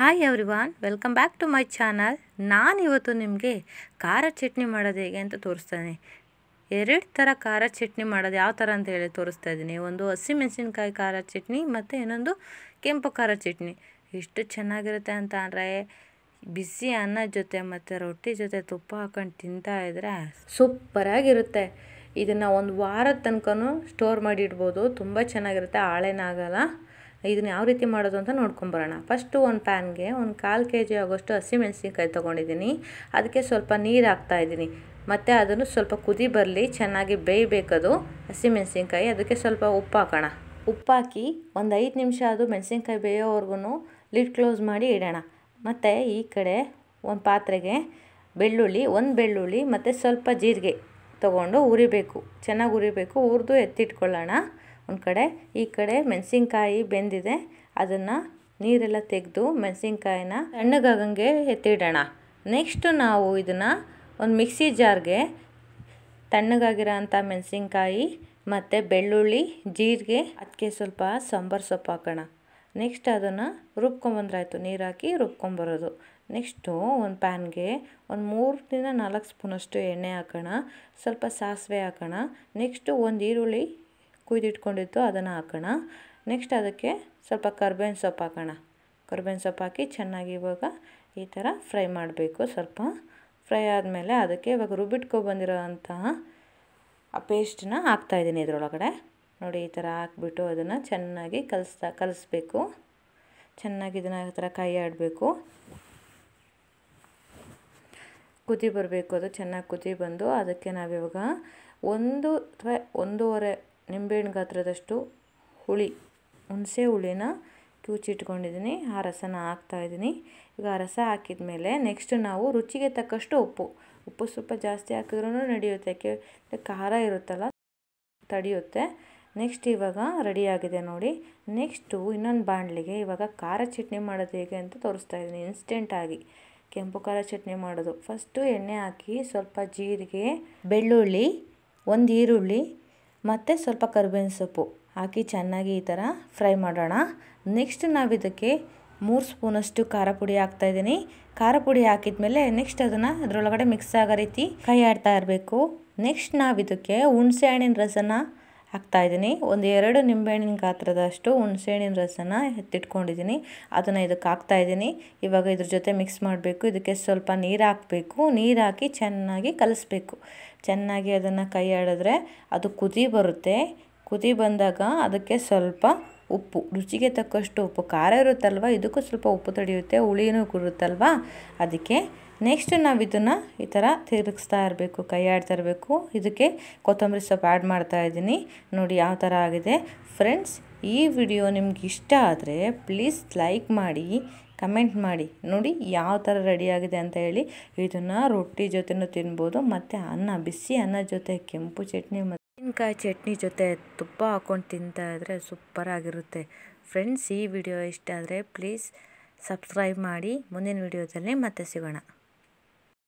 hi ವಾನ್ welcome back to my channel ನಾನು ಇವತ್ತು ನಿಮಗೆ ಖಾರ ಚಟ್ನಿ ಮಾಡೋದು ಹೇಗೆ ಅಂತ ತೋರಿಸ್ತಾನೆ ಎರಡು ಥರ ಖಾರ ಚಟ್ನಿ ಮಾಡೋದು ಯಾವ ಥರ ಅಂತ ಹೇಳಿ ತೋರಿಸ್ತಾ ಇದ್ದೀನಿ ಒಂದು ಹಸಿ ಮೆಣಸಿನ್ಕಾಯಿ ಖಾರ ಚಟ್ನಿ ಮತ್ತು ಇನ್ನೊಂದು ಕೆಂಪು ಖಾರ ಚಟ್ನಿ ಎಷ್ಟು ಚೆನ್ನಾಗಿರುತ್ತೆ ಅಂತ ಅಂದರೆ ಬಿಸಿ ಅನ್ನ ಜೊತೆ ಮತ್ತು ರೊಟ್ಟಿ ಜೊತೆ ತುಪ್ಪ ಹಾಕೊಂಡು ತಿಂತಾ ಇದ್ದರೆ ಸೂಪರಾಗಿರುತ್ತೆ ಇದನ್ನು ಒಂದು ವಾರದ ತನಕನೂ ಸ್ಟೋರ್ ಮಾಡಿ ತುಂಬ ಚೆನ್ನಾಗಿರುತ್ತೆ ಹಾಳೇನಾಗಲ್ಲ ಇದನ್ನು ಯಾವ ರೀತಿ ಮಾಡೋದು ಅಂತ ನೋಡ್ಕೊಂಬರೋಣ ಫಸ್ಟು ಒಂದು ಪ್ಯಾನ್ಗೆ ಒಂದು ಕಾಲು ಕೆ ಜಿ ಆಗೋಷ್ಟು ಹಸಿಮೆಣಸಿನ್ಕಾಯಿ ತೊಗೊಂಡಿದ್ದೀನಿ ಅದಕ್ಕೆ ಸ್ವಲ್ಪ ನೀರು ಹಾಕ್ತಾಯಿದ್ದೀನಿ ಮತ್ತು ಅದನ್ನು ಸ್ವಲ್ಪ ಕುದಿ ಬರಲಿ ಚೆನ್ನಾಗಿ ಬೇಯಬೇಕದು ಹಸಿಮೆಣಸಿನ್ಕಾಯಿ ಅದಕ್ಕೆ ಸ್ವಲ್ಪ ಉಪ್ಪು ಹಾಕೋಣ ಉಪ್ಪಾಕಿ ಒಂದು ಐದು ನಿಮಿಷ ಅದು ಮೆಣಸಿನ್ಕಾಯಿ ಬೇಯೋವರೆಗೂ ಲಿಡ್ ಕ್ಲೋಸ್ ಮಾಡಿ ಇಡೋಣ ಮತ್ತು ಈ ಕಡೆ ಒಂದು ಪಾತ್ರೆಗೆ ಬೆಳ್ಳುಳ್ಳಿ ಒಂದು ಬೆಳ್ಳುಳ್ಳಿ ಮತ್ತು ಸ್ವಲ್ಪ ಜೀರಿಗೆ ತೊಗೊಂಡು ಉರಿಬೇಕು ಚೆನ್ನಾಗಿ ಉರಿಬೇಕು ಹುರಿದು ಎತ್ತಿಟ್ಕೊಳ್ಳೋಣ ಒಂದು ಕಡೆ ಈ ಕಡೆ ಮೆಣಸಿನ್ಕಾಯಿ ಬೆಂದಿದೆ ಅದನ್ನು ನೀರೆಲ್ಲ ತೆಗೆದು ಮೆಣಸಿನ್ಕಾಯಿನ ಸಣ್ಣಗಾಗಂಗೆ ಎತ್ತಿಡೋಣ ನೆಕ್ಸ್ಟು ನಾವು ಇದನ್ನು ಒಂದು ಮಿಕ್ಸಿ ಜಾರ್ಗೆ ತಣ್ಣಗಾಗಿರೋ ಅಂಥ ಮೆಣಸಿನ್ಕಾಯಿ ಮತ್ತು ಬೆಳ್ಳುಳ್ಳಿ ಜೀರಿಗೆ ಅದಕ್ಕೆ ಸ್ವಲ್ಪ ಸಾಂಬಾರು ಸೊಪ್ಪು ಹಾಕೋಣ ನೆಕ್ಸ್ಟ್ ಅದನ್ನು ರುಬ್ಕೊಂಬಂದ್ರಾಯಿತು ನೀರು ಹಾಕಿ ರುಬ್ಕೊಂಬರೋದು ನೆಕ್ಸ್ಟು ಒಂದು ಪ್ಯಾನ್ಗೆ ಒಂದು ಮೂರರಿಂದ ನಾಲ್ಕು ಸ್ಪೂನಷ್ಟು ಎಣ್ಣೆ ಹಾಕೋಣ ಸ್ವಲ್ಪ ಸಾಸಿವೆ ಹಾಕೋಣ ನೆಕ್ಸ್ಟು ಒಂದು ಈರುಳ್ಳಿ ಕುಯ್ದಿಟ್ಕೊಂಡಿತ್ತು ಅದನ್ನು ಹಾಕೋಣ ನೆಕ್ಸ್ಟ್ ಅದಕ್ಕೆ ಸ್ವಲ್ಪ ಕರ್ಬೇವಿನ ಸೊಪ್ಪು ಹಾಕೋಣ ಕರ್ಬೇವಿನ ಸೊಪ್ಪು ಹಾಕಿ ಚೆನ್ನಾಗಿ ಇವಾಗ ಈ ಥರ ಫ್ರೈ ಮಾಡಬೇಕು ಸ್ವಲ್ಪ ಫ್ರೈ ಆದಮೇಲೆ ಅದಕ್ಕೆ ಇವಾಗ ರುಬ್ಬಿಟ್ಕೊಬಂದಿರೋ ಅಂತಹ ಆ ಪೇಸ್ಟನ್ನ ಹಾಕ್ತಾಯಿದ್ದೀನಿ ಇದರೊಳಗಡೆ ನೋಡಿ ಈ ಥರ ಹಾಕ್ಬಿಟ್ಟು ಅದನ್ನು ಚೆನ್ನಾಗಿ ಕಲಿಸ್ತಾ ಕಲಿಸ್ಬೇಕು ಚೆನ್ನಾಗಿ ಇದನ್ನು ಆ ಥರ ಕೈ ಆಡಬೇಕು ಕುದಿ ಬರಬೇಕು ಅದು ಚೆನ್ನಾಗಿ ಕುದಿ ಬಂದು ಅದಕ್ಕೆ ನಾವಿವಾಗ ಒಂದು ಅಥವಾ ಒಂದೂವರೆ ನಿಂಬೆಹಣ್ಣು ಗಾತ್ರದಷ್ಟು ಹುಳಿ ಹುಣಸೆ ಹುಳಿನ ಕಿವುಚಿಟ್ಕೊಂಡಿದ್ದೀನಿ ಆ ರಸನ ಹಾಕ್ತಾಯಿದ್ದೀನಿ ಈಗ ಆ ರಸ ಹಾಕಿದ ಮೇಲೆ ನೆಕ್ಸ್ಟ್ ನಾವು ರುಚಿಗೆ ತಕ್ಕಷ್ಟು ಉಪ್ಪು ಉಪ್ಪು ಸ್ವಲ್ಪ ಜಾಸ್ತಿ ಹಾಕಿದ್ರೂ ನಡೆಯುತ್ತೆ ಯಾಕೆ ಖಾರ ಇರುತ್ತಲ್ಲ ತಡೆಯುತ್ತೆ ನೆಕ್ಸ್ಟ್ ಇವಾಗ ರೆಡಿಯಾಗಿದೆ ನೋಡಿ ನೆಕ್ಸ್ಟು ಇನ್ನೊಂದು ಬಾಣಲಿಗೆ ಇವಾಗ ಖಾರ ಚಟ್ನಿ ಮಾಡೋದು ಹೇಗೆ ಅಂತ ತೋರಿಸ್ತಾ ಇದ್ದೀನಿ ಇನ್ಸ್ಟೆಂಟಾಗಿ ಕೆಂಪು ಖಾರ ಚಟ್ನಿ ಮಾಡೋದು ಫಸ್ಟು ಎಣ್ಣೆ ಹಾಕಿ ಸ್ವಲ್ಪ ಜೀರಿಗೆ ಬೆಳ್ಳುಳ್ಳಿ ಒಂದು ಈರುಳ್ಳಿ ಮತ್ತು ಸ್ವಲ್ಪ ಕರಿಬೇವಿನ ಸೊಪ್ಪು ಹಾಕಿ ಚೆನ್ನಾಗಿ ಈ ಥರ ಫ್ರೈ ಮಾಡೋಣ ನೆಕ್ಸ್ಟ್ ನಾವು ಇದಕ್ಕೆ ಮೂರು ಸ್ಪೂನಷ್ಟು ಖಾರ ಪುಡಿ ಹಾಕ್ತಾಯಿದ್ದೀನಿ ಖಾರ ಪುಡಿ ಹಾಕಿದ ಮೇಲೆ ನೆಕ್ಸ್ಟ್ ಅದನ್ನು ಅದರೊಳಗಡೆ ಮಿಕ್ಸ್ ಆಗೋ ರೀತಿ ಕೈ ಆಡ್ತಾ ಇರಬೇಕು ನೆಕ್ಸ್ಟ್ ನಾವು ಇದಕ್ಕೆ ಹುಣಸೆ ಹಣ್ಣಿನ ರಸನ ಇದ್ದೀನಿ ಒಂದು ಎರಡು ನಿಂಬೆಹಣ್ಣಿನ ಗಾತ್ರದಷ್ಟು ಹುಣಸೆಹಣ್ಣಿನ ರಸನ ಎತ್ತಿಟ್ಕೊಂಡಿದ್ದೀನಿ ಅದನ್ನು ಇದಕ್ಕೆ ಹಾಕ್ತಾ ಇದ್ದೀನಿ ಇವಾಗ ಇದ್ರ ಜೊತೆ ಮಿಕ್ಸ್ ಮಾಡಬೇಕು ಇದಕ್ಕೆ ಸ್ವಲ್ಪ ನೀರು ಹಾಕಬೇಕು ನೀರು ಹಾಕಿ ಚೆನ್ನಾಗಿ ಕಲಿಸ್ಬೇಕು ಚೆನ್ನಾಗಿ ಅದನ್ನು ಕೈ ಆಡಿದ್ರೆ ಅದು ಕುದಿ ಬರುತ್ತೆ ಕುದಿ ಬಂದಾಗ ಅದಕ್ಕೆ ಸ್ವಲ್ಪ ಉಪ್ಪು ರುಚಿಗೆ ತಕ್ಕಷ್ಟು ಉಪ್ಪು ಖಾರ ಇರುತ್ತಲ್ವ ಇದಕ್ಕೂ ಸ್ವಲ್ಪ ಉಪ್ಪು ತಡೆಯುತ್ತೆ ಹುಳಿನೂ ಕುರುತ್ತಲ್ವ ಅದಕ್ಕೆ ನೆಕ್ಸ್ಟ್ ನಾವು ಇದನ್ನು ಈ ಥರ ತಿರುಗಿಸ್ತಾ ಇರಬೇಕು ಕೈ ಆಡ್ತಾ ಇರಬೇಕು ಇದಕ್ಕೆ ಕೊತ್ತಂಬರಿ ಸೊಪ್ಪು ಆ್ಯಡ್ ಮಾಡ್ತಾ ಇದ್ದೀನಿ ನೋಡಿ ಯಾವ ಥರ ಆಗಿದೆ ಫ್ರೆಂಡ್ಸ್ ಈ ವಿಡಿಯೋ ನಿಮ್ಗೆ ಇಷ್ಟ ಆದರೆ ಪ್ಲೀಸ್ ಲೈಕ್ ಮಾಡಿ ಕಮೆಂಟ್ ಮಾಡಿ ನೋಡಿ ಯಾವ ಥರ ರೆಡಿಯಾಗಿದೆ ಅಂತ ಹೇಳಿ ಇದನ್ನು ರೊಟ್ಟಿ ಜೊತೆನೂ ತಿನ್ಬೋದು ಮತ್ತು ಅನ್ನ ಬಿಸಿ ಅನ್ನ ಜೊತೆ ಕೆಂಪು ಚಟ್ನಿ ಉಪ್ಪಿನಕಾಯಿ ಚಟ್ನಿ ಜೊತೆ ತುಪ್ಪ ಹಾಕ್ಕೊಂಡು ತಿಂತಾಯಿದ್ರೆ ಸೂಪರ್ ಸೂಪರಾಗಿರುತ್ತೆ ಫ್ರೆಂಡ್ಸ್ ಈ ವಿಡಿಯೋ ಇಷ್ಟ ಆದರೆ ಪ್ಲೀಸ್ ಸಬ್ಸ್ಕ್ರೈಬ್ ಮಾಡಿ ಮುಂದಿನ ವಿಡಿಯೋದಲ್ಲಿ ಮತ್ತೆ ಸಿಗೋಣ